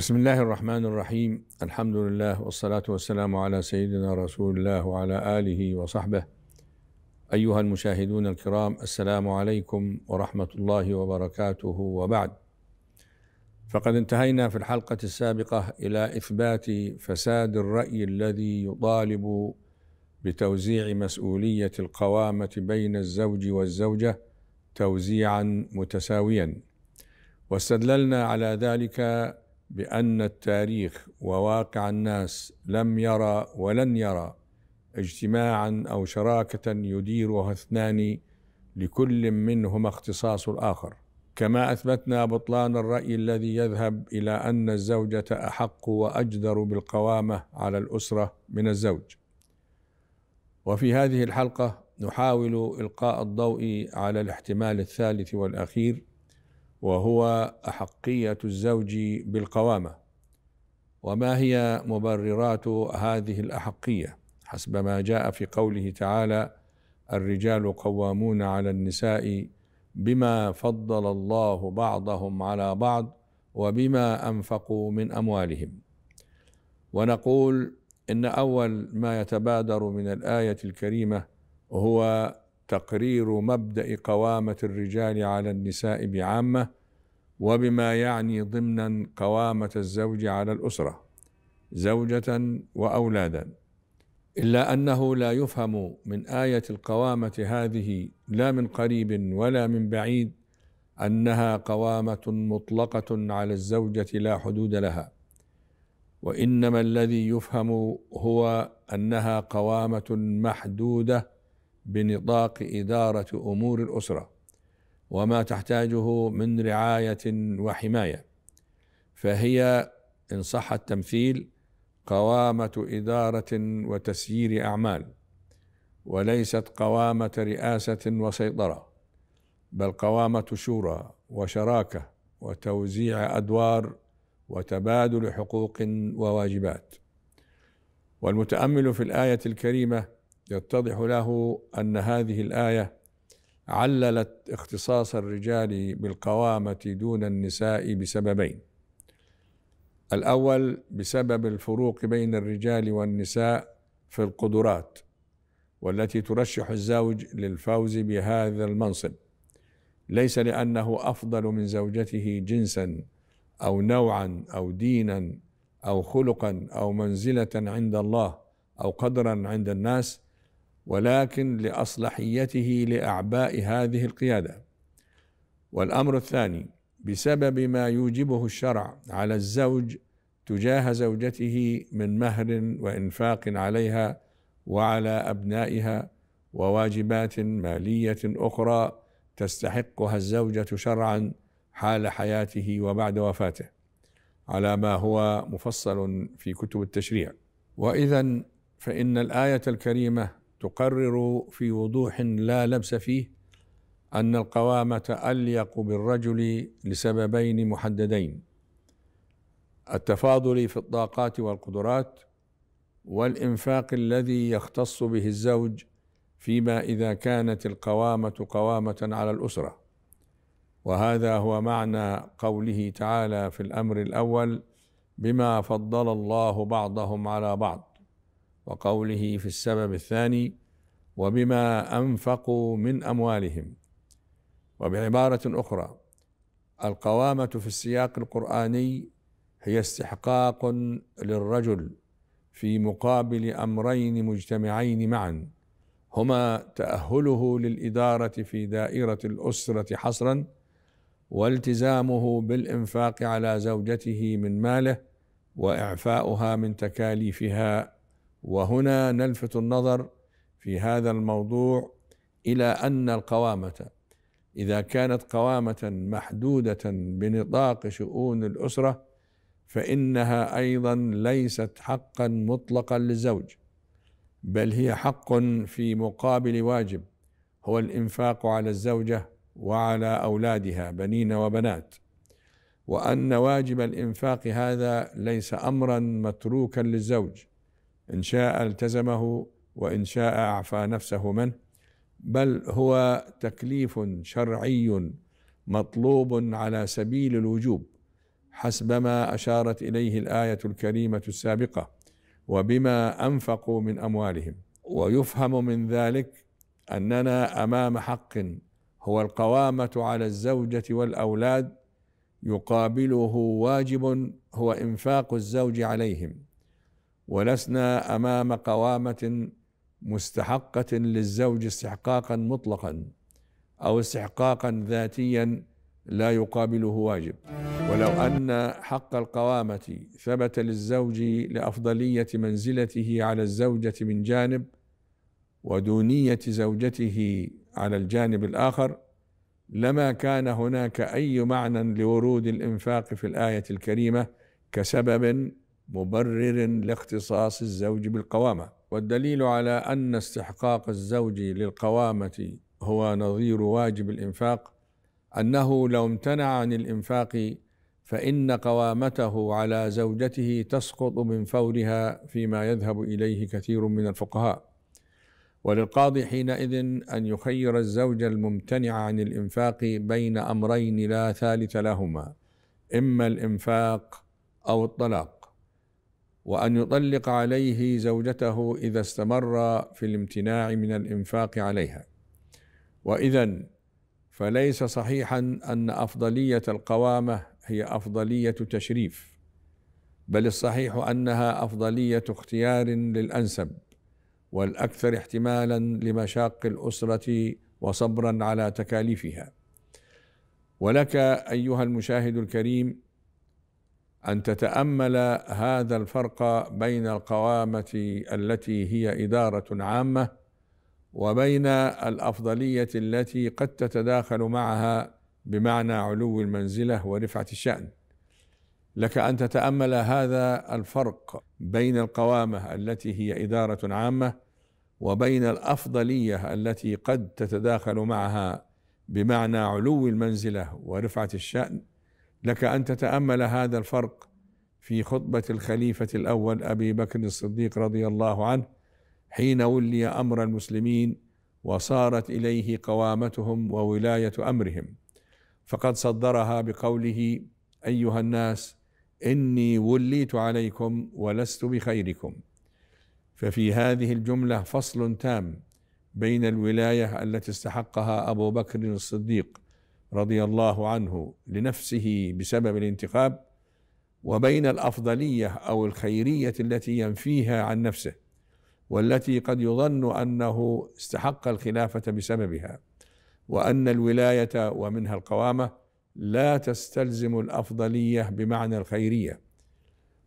بسم الله الرحمن الرحيم الحمد لله والصلاة والسلام على سيدنا رسول الله وعلى آله وصحبه أيها المشاهدون الكرام السلام عليكم ورحمة الله وبركاته وبعد فقد انتهينا في الحلقة السابقة إلى إثبات فساد الرأي الذي يطالب بتوزيع مسؤولية القوامة بين الزوج والزوجة توزيعا متساويا واستدللنا على ذلك بأن التاريخ وواقع الناس لم يرى ولن يرى اجتماعا أو شراكة يديرها اثنان لكل منهما اختصاص الآخر كما أثبتنا بطلان الرأي الذي يذهب إلى أن الزوجة أحق وأجدر بالقوامة على الأسرة من الزوج وفي هذه الحلقة نحاول إلقاء الضوء على الاحتمال الثالث والأخير وهو احقيه الزوج بالقوامه وما هي مبررات هذه الاحقيه حسب ما جاء في قوله تعالى الرجال قوامون على النساء بما فضل الله بعضهم على بعض وبما انفقوا من اموالهم ونقول ان اول ما يتبادر من الايه الكريمه هو تقرير مبدا قوامه الرجال على النساء بعامه وبما يعني ضمنا قوامه الزوج على الاسره زوجه واولادا الا انه لا يفهم من ايه القوامه هذه لا من قريب ولا من بعيد انها قوامه مطلقه على الزوجه لا حدود لها وانما الذي يفهم هو انها قوامه محدوده بنطاق إدارة أمور الأسرة وما تحتاجه من رعاية وحماية فهي إن صح التمثيل قوامة إدارة وتسيير أعمال وليست قوامة رئاسة وسيطرة بل قوامة شورى وشراكة وتوزيع أدوار وتبادل حقوق وواجبات والمتأمل في الآية الكريمة يتضح له ان هذه الايه عللت اختصاص الرجال بالقوامه دون النساء بسببين الاول بسبب الفروق بين الرجال والنساء في القدرات والتي ترشح الزوج للفوز بهذا المنصب ليس لانه افضل من زوجته جنسا او نوعا او دينا او خلقا او منزله عند الله او قدرا عند الناس ولكن لاصلحيته لاعباء هذه القياده والامر الثاني بسبب ما يوجبه الشرع على الزوج تجاه زوجته من مهر وانفاق عليها وعلى ابنائها وواجبات ماليه اخرى تستحقها الزوجه شرعا حال حياته وبعد وفاته على ما هو مفصل في كتب التشريع واذا فان الايه الكريمه تقرر في وضوح لا لبس فيه أن القوامة أليق بالرجل لسببين محددين التفاضل في الطاقات والقدرات والإنفاق الذي يختص به الزوج فيما إذا كانت القوامة قوامة على الأسرة وهذا هو معنى قوله تعالى في الأمر الأول بما فضل الله بعضهم على بعض وقوله في السبب الثاني وبما انفقوا من اموالهم وبعباره اخرى القوامه في السياق القراني هي استحقاق للرجل في مقابل امرين مجتمعين معا هما تاهله للاداره في دائره الاسره حصرا والتزامه بالانفاق على زوجته من ماله واعفاؤها من تكاليفها وهنا نلفت النظر في هذا الموضوع الى ان القوامه اذا كانت قوامه محدوده بنطاق شؤون الاسره فانها ايضا ليست حقا مطلقا للزوج بل هي حق في مقابل واجب هو الانفاق على الزوجه وعلى اولادها بنين وبنات وان واجب الانفاق هذا ليس امرا متروكا للزوج إن شاء التزمه وإن شاء أعفى نفسه منه بل هو تكليف شرعي مطلوب على سبيل الوجوب حسب ما أشارت إليه الآية الكريمة السابقة وبما أنفقوا من أموالهم ويفهم من ذلك أننا أمام حق هو القوامة على الزوجة والأولاد يقابله واجب هو إنفاق الزوج عليهم ولسنا امام قوامه مستحقه للزوج استحقاقا مطلقا او استحقاقا ذاتيا لا يقابله واجب ولو ان حق القوامه ثبت للزوج لافضليه منزلته على الزوجه من جانب ودونيه زوجته على الجانب الاخر لما كان هناك اي معنى لورود الانفاق في الايه الكريمه كسبب مبرر لاختصاص الزوج بالقوامة والدليل على أن استحقاق الزوج للقوامة هو نظير واجب الإنفاق أنه لو امتنع عن الإنفاق فإن قوامته على زوجته تسقط من فورها فيما يذهب إليه كثير من الفقهاء وللقاضي حينئذ أن يخير الزوج الممتنع عن الإنفاق بين أمرين لا ثالث لهما إما الإنفاق أو الطلاق وان يطلق عليه زوجته اذا استمر في الامتناع من الانفاق عليها واذا فليس صحيحا ان افضليه القوامه هي افضليه تشريف بل الصحيح انها افضليه اختيار للانسب والاكثر احتمالا لمشاق الاسره وصبرا على تكاليفها ولك ايها المشاهد الكريم ان تتامل هذا الفرق بين القوامه التي هي اداره عامه وبين الافضليه التي قد تتداخل معها بمعنى علو المنزله ورفعه الشان لك ان تتامل هذا الفرق بين القوامه التي هي اداره عامه وبين الافضليه التي قد تتداخل معها بمعنى علو المنزله ورفعه الشان لك ان تتامل هذا الفرق في خطبه الخليفه الاول ابي بكر الصديق رضي الله عنه حين ولي امر المسلمين وصارت اليه قوامتهم وولايه امرهم فقد صدرها بقوله ايها الناس اني وليت عليكم ولست بخيركم ففي هذه الجمله فصل تام بين الولايه التي استحقها ابو بكر الصديق رضي الله عنه لنفسه بسبب الانتخاب وبين الافضليه او الخيريه التي ينفيها عن نفسه والتي قد يظن انه استحق الخلافه بسببها وان الولايه ومنها القوامه لا تستلزم الافضليه بمعنى الخيريه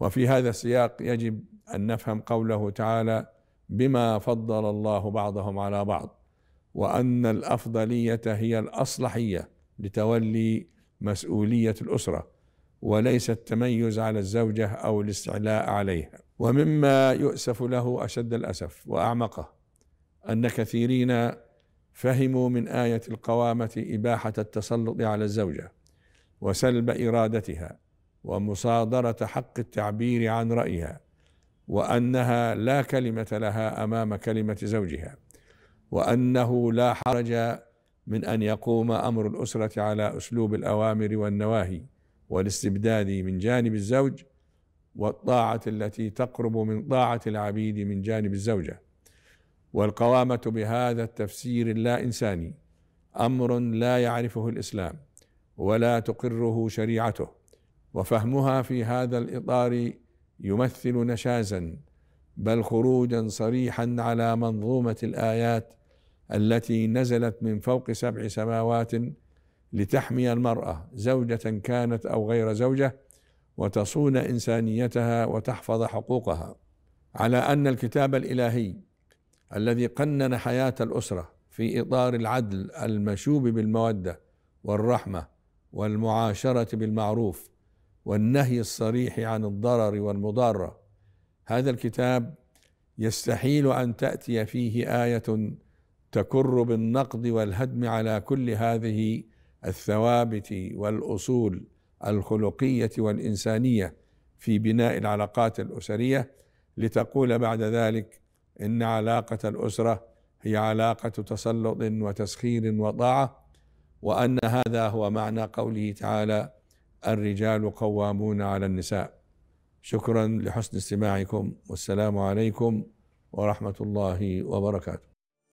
وفي هذا السياق يجب ان نفهم قوله تعالى بما فضل الله بعضهم على بعض وان الافضليه هي الاصلحيه لتولي مسؤوليه الاسره وليس التميز على الزوجه او الاستعلاء عليها ومما يؤسف له اشد الاسف واعمقه ان كثيرين فهموا من ايه القوامه اباحه التسلط على الزوجه وسلب ارادتها ومصادره حق التعبير عن رايها وانها لا كلمه لها امام كلمه زوجها وانه لا حرج من ان يقوم امر الاسره على اسلوب الاوامر والنواهي والاستبداد من جانب الزوج والطاعه التي تقرب من طاعه العبيد من جانب الزوجه والقوامه بهذا التفسير اللا انساني امر لا يعرفه الاسلام ولا تقره شريعته وفهمها في هذا الاطار يمثل نشازا بل خروجا صريحا على منظومه الايات التي نزلت من فوق سبع سماوات لتحمي المرأة زوجة كانت أو غير زوجة وتصون إنسانيتها وتحفظ حقوقها على أن الكتاب الإلهي الذي قنن حياة الأسرة في إطار العدل المشوب بالمودة والرحمة والمعاشرة بالمعروف والنهي الصريح عن الضرر والمضارة هذا الكتاب يستحيل أن تأتي فيه آية تكر بالنقد والهدم على كل هذه الثوابت والاصول الخلقيه والانسانيه في بناء العلاقات الاسريه لتقول بعد ذلك ان علاقه الاسره هي علاقه تسلط وتسخير وطاعه وان هذا هو معنى قوله تعالى الرجال قوامون على النساء شكرا لحسن استماعكم والسلام عليكم ورحمه الله وبركاته